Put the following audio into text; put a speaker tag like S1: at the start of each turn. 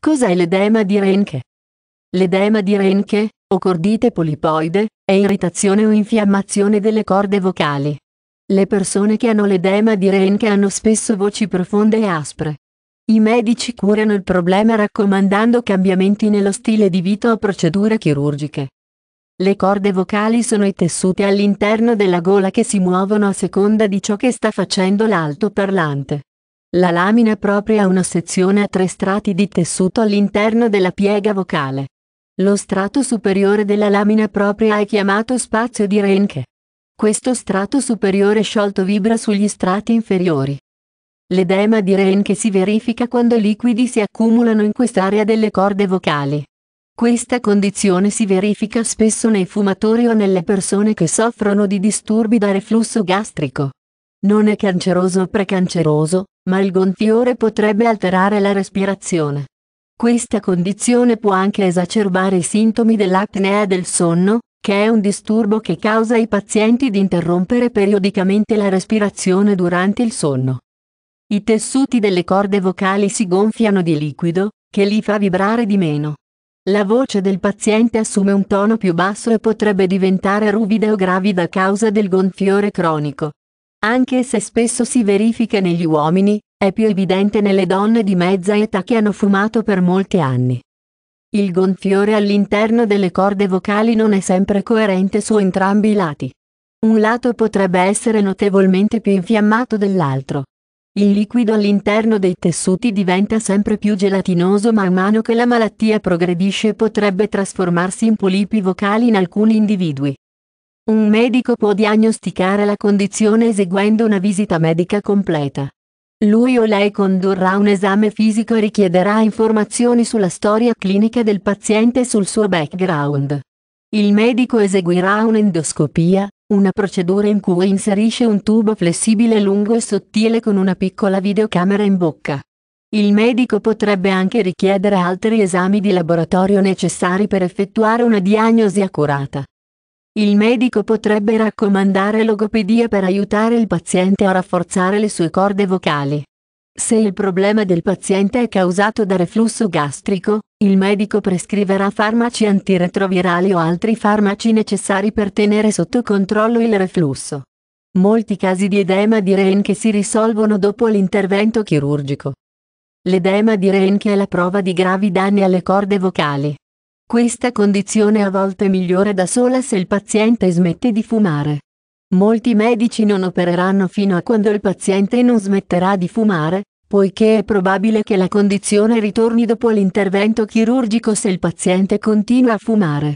S1: Cos'è l'edema di Renke? L'edema di Renke, o cordite polipoide, è irritazione o infiammazione delle corde vocali. Le persone che hanno l'edema di Renke hanno spesso voci profonde e aspre. I medici curano il problema raccomandando cambiamenti nello stile di vita o procedure chirurgiche. Le corde vocali sono i tessuti all'interno della gola che si muovono a seconda di ciò che sta facendo l'altoparlante. La lamina propria ha una sezione a tre strati di tessuto all'interno della piega vocale. Lo strato superiore della lamina propria è chiamato spazio di Renke. Questo strato superiore sciolto vibra sugli strati inferiori. L'edema di Renke si verifica quando liquidi si accumulano in quest'area delle corde vocali. Questa condizione si verifica spesso nei fumatori o nelle persone che soffrono di disturbi da reflusso gastrico. Non è canceroso o precanceroso, ma il gonfiore potrebbe alterare la respirazione. Questa condizione può anche esacerbare i sintomi dell'apnea del sonno, che è un disturbo che causa ai pazienti di interrompere periodicamente la respirazione durante il sonno. I tessuti delle corde vocali si gonfiano di liquido, che li fa vibrare di meno. La voce del paziente assume un tono più basso e potrebbe diventare ruvida o gravida a causa del gonfiore cronico. Anche se spesso si verifica negli uomini, è più evidente nelle donne di mezza età che hanno fumato per molti anni. Il gonfiore all'interno delle corde vocali non è sempre coerente su entrambi i lati. Un lato potrebbe essere notevolmente più infiammato dell'altro. Il liquido all'interno dei tessuti diventa sempre più gelatinoso man mano che la malattia progredisce e potrebbe trasformarsi in polipi vocali in alcuni individui. Un medico può diagnosticare la condizione eseguendo una visita medica completa. Lui o lei condurrà un esame fisico e richiederà informazioni sulla storia clinica del paziente e sul suo background. Il medico eseguirà un'endoscopia, una procedura in cui inserisce un tubo flessibile lungo e sottile con una piccola videocamera in bocca. Il medico potrebbe anche richiedere altri esami di laboratorio necessari per effettuare una diagnosi accurata. Il medico potrebbe raccomandare logopedia per aiutare il paziente a rafforzare le sue corde vocali. Se il problema del paziente è causato da reflusso gastrico, il medico prescriverà farmaci antiretrovirali o altri farmaci necessari per tenere sotto controllo il reflusso. Molti casi di edema di Reinke si risolvono dopo l'intervento chirurgico. L'edema di Reinke è la prova di gravi danni alle corde vocali. Questa condizione a volte migliora da sola se il paziente smette di fumare. Molti medici non opereranno fino a quando il paziente non smetterà di fumare, poiché è probabile che la condizione ritorni dopo l'intervento chirurgico se il paziente continua a fumare.